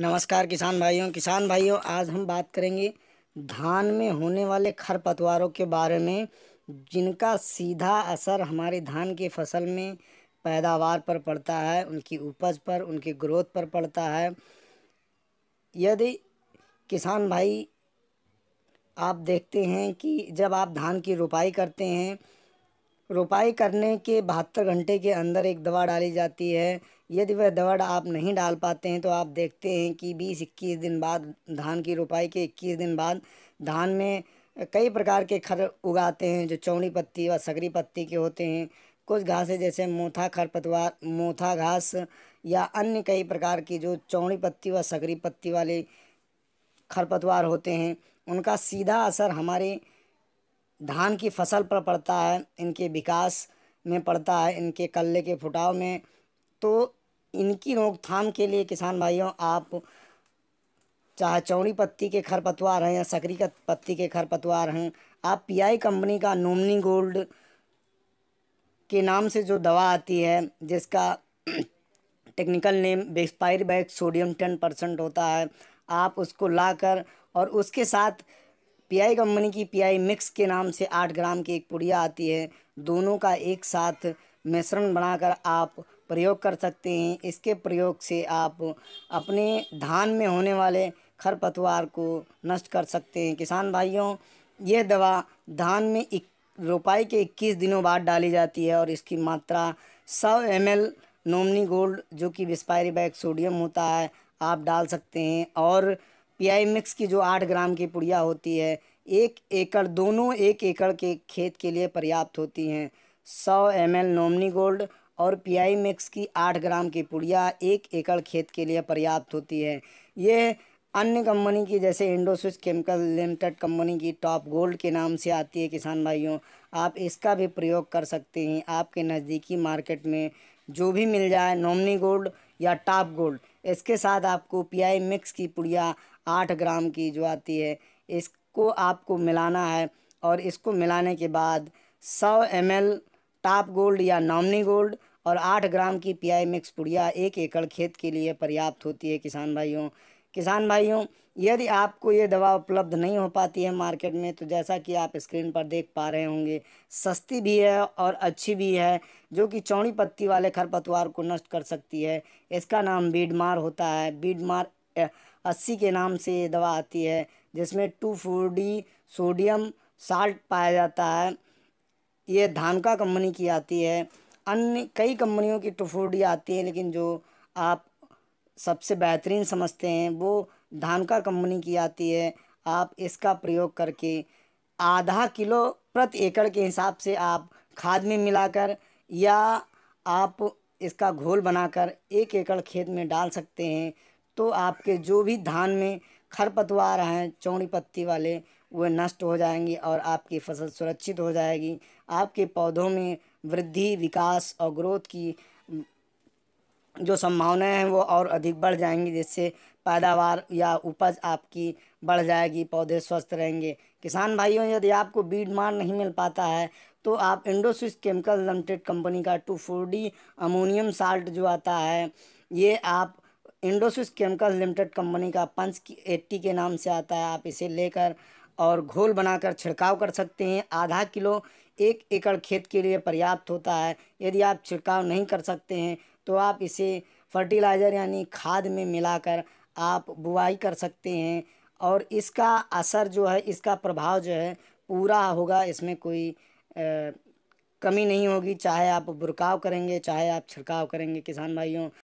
नमस्कार किसान भाइयों किसान भाइयों आज हम बात करेंगे धान में होने वाले खरपतवारों के बारे में जिनका सीधा असर हमारे धान के फसल में पैदावार पर पड़ता है उनकी उपज पर उनके ग्रोथ पर पड़ता है यदि किसान भाई आप देखते हैं कि जब आप धान की रोपाई करते हैं रोपाई करने के बहत्तर घंटे के अंदर एक दवा डाली जाती है यदि वह दवा आप नहीं डाल पाते हैं तो आप देखते हैं कि बीस इक्कीस दिन बाद धान की रोपाई के इक्कीस दिन बाद धान में कई प्रकार के खर उगाते हैं जो चौड़ी पत्ती व सगरी पत्ती के होते हैं कुछ घासें जैसे मोथा खरपतवार मोथा घास या अन्य कई प्रकार की जो चौड़ी पत्ती व सगरी पत्ती वाले खरपतवार होते हैं उनका सीधा असर हमारे धान की फसल पर पड़ता है इनके विकास में पड़ता है इनके कल्ले के फुटाव में तो इनकी रोकथाम के लिए किसान भाइयों आप चाहे चौड़ी पत्ती के खरपतवार हैं या सकरी का पत्ती के खरपतवार हैं आप पीआई कंपनी का नोमनी गोल्ड के नाम से जो दवा आती है जिसका टेक्निकल नेम बेस्पायर बैग सोडियम टेन परसेंट होता है आप उसको लाकर और उसके साथ पीआई कंपनी की पीआई मिक्स के नाम से आठ ग्राम की एक पुड़िया आती है दोनों का एक साथ मिश्रण बनाकर आप प्रयोग कर सकते हैं इसके प्रयोग से आप अपने धान में होने वाले खरपतवार को नष्ट कर सकते हैं किसान भाइयों यह दवा धान में इक रोपाई के इक्कीस दिनों बाद डाली जाती है और इसकी मात्रा सौ एम एल नोमनी गोल्ड जो कि बिस्पायरी बैग सोडियम होता है आप डाल सकते हैं और पीआई मिक्स की जो आठ ग्राम की पुड़िया होती है एक एकड़ दोनों एक एकड़ के खेत के लिए पर्याप्त होती हैं सौ एम एल नोमनी गोल्ड और पीआई मिक्स की आठ ग्राम की पुड़िया एक एकड़ खेत के लिए पर्याप्त होती है ये अन्य कंपनी की जैसे इंडोस्विस केमिकल लिमिटेड कंपनी की टॉप गोल्ड के नाम से आती है किसान भाइयों आप इसका भी प्रयोग कर सकते हैं आपके नज़दीकी मार्केट में जो भी मिल जाए नॉमनी गोल्ड या टॉप गोल्ड इसके साथ आपको पीआई मिक्स की पुड़िया आठ ग्राम की जो आती है इसको आपको मिलाना है और इसको मिलाने के बाद सौ एम टॉप गोल्ड या नॉमनी गोल्ड और आठ ग्राम की पीआई मिक्स पुड़िया एक एकड़ खेत के लिए पर्याप्त होती है किसान भाइयों किसान भाइयों यदि आपको ये दवा उपलब्ध नहीं हो पाती है मार्केट में तो जैसा कि आप स्क्रीन पर देख पा रहे होंगे सस्ती भी है और अच्छी भी है जो कि चौड़ी पत्ती वाले खरपतवार को नष्ट कर सकती है इसका नाम बीडमार होता है बीडमार अस्सी के नाम से ये दवा आती है जिसमें two four D sodium salt पाया जाता है ये धानका कंपनी की आती है अन्य कई कंपनियों की टुफूडी आती है लेकिन जो आप सबसे बेहतरीन समझते हैं वो धानका कंपनी की आती है आप इसका प्रयोग करके आधा किलो प्रति एकड़ के हिसाब से आप खाद में मिलाकर या आप इसका घोल बनाकर एक एकड़ खेत में डाल सकते हैं तो आपके जो भी धान में खरपतवार हैं चौड़ी पत्ती वाले वे नष्ट हो जाएंगी और आपकी फसल सुरक्षित हो जाएगी आपके पौधों में वृद्धि विकास और ग्रोथ की जो संभावनाएं हैं वो और अधिक बढ़ जाएंगी जिससे पैदावार या उपज आपकी बढ़ जाएगी पौधे स्वस्थ रहेंगे किसान भाइयों यदि आपको बीड मार नहीं मिल पाता है तो आप इंडोस्विस केमिकल लिमिटेड कंपनी का two four D ammonium salt जो आता है ये आप इंडोसिस केमिकल लिमिटेड कंपनी का पंच की एट्टी के नाम से आता है आप इसे लेकर और घोल बनाकर छिड़काव कर सकते हैं आधा किलो एक एकड़ खेत के लिए पर्याप्त होता है यदि आप छिड़काव नहीं कर सकते हैं तो आप इसे फर्टिलाइज़र यानी खाद में मिलाकर आप बुआई कर सकते हैं और इसका असर जो है इसका प्रभाव जो है पूरा होगा इसमें कोई ए, कमी नहीं होगी चाहे आप बुरकाव करेंगे चाहे आप छिड़काव करेंगे किसान भाइयों